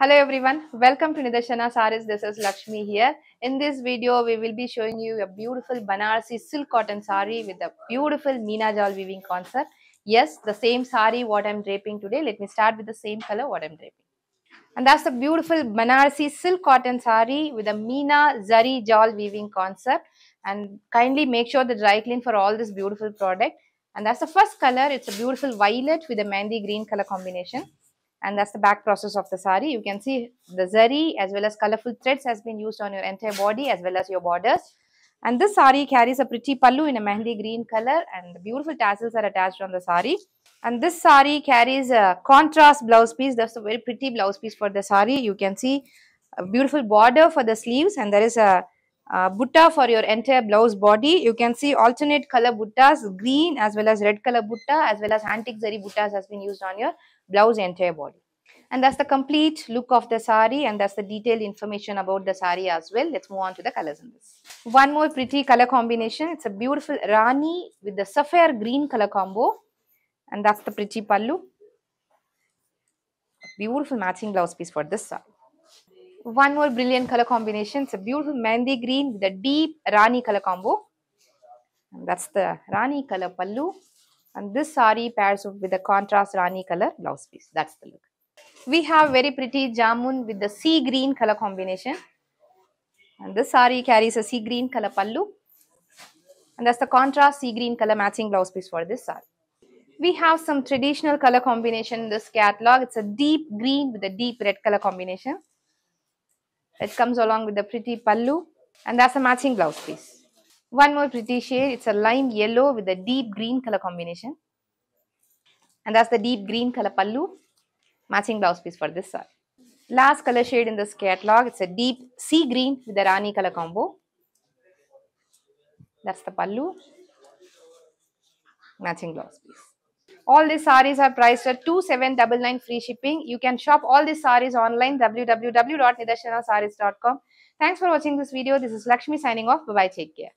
Hello everyone, welcome to Nideshana Saris. This is Lakshmi here. In this video, we will be showing you a beautiful Banarsi silk cotton sari with a beautiful Meena Jal weaving concept. Yes, the same sari what I'm draping today. Let me start with the same color what I'm draping. And that's the beautiful Banarsi silk cotton sari with a Meena Zari Jal weaving concept. And kindly make sure the dry clean for all this beautiful product. And that's the first color. It's a beautiful violet with a mandy green color combination and that's the back process of the sari you can see the zari as well as colorful threads has been used on your entire body as well as your borders and this sari carries a pretty pallu in a mehndi green color and the beautiful tassels are attached on the sari and this sari carries a contrast blouse piece that's a very pretty blouse piece for the sari you can see a beautiful border for the sleeves and there is a uh, butta for your entire blouse body. You can see alternate color buttas, green as well as red color butta as well as antique zari buttas has been used on your blouse entire body. And that's the complete look of the sari and that's the detailed information about the sari as well. Let's move on to the colors in this. One more pretty color combination. It's a beautiful Rani with the sapphire green color combo. And that's the pretty pallu. Beautiful matching blouse piece for this sari. One more brilliant color combination. It's a beautiful mandi green with a deep Rani color combo. And that's the Rani color pallu. And this sari pairs with a contrast Rani color blouse piece. That's the look. We have very pretty jamun with the sea green color combination. And this sari carries a sea green color pallu. And that's the contrast sea green color matching blouse piece for this sari. We have some traditional color combination in this catalog. It's a deep green with a deep red color combination. It comes along with the pretty pallu and that's a matching blouse piece. One more pretty shade, it's a lime yellow with a deep green color combination. And that's the deep green color pallu, matching blouse piece for this side. Last color shade in this catalog, it's a deep sea green with a rani color combo. That's the pallu, matching blouse piece. All these saris are priced at 2799 free shipping. You can shop all these saris online www.nidashanasaris.com. Thanks for watching this video. This is Lakshmi signing off. Bye-bye. Take care.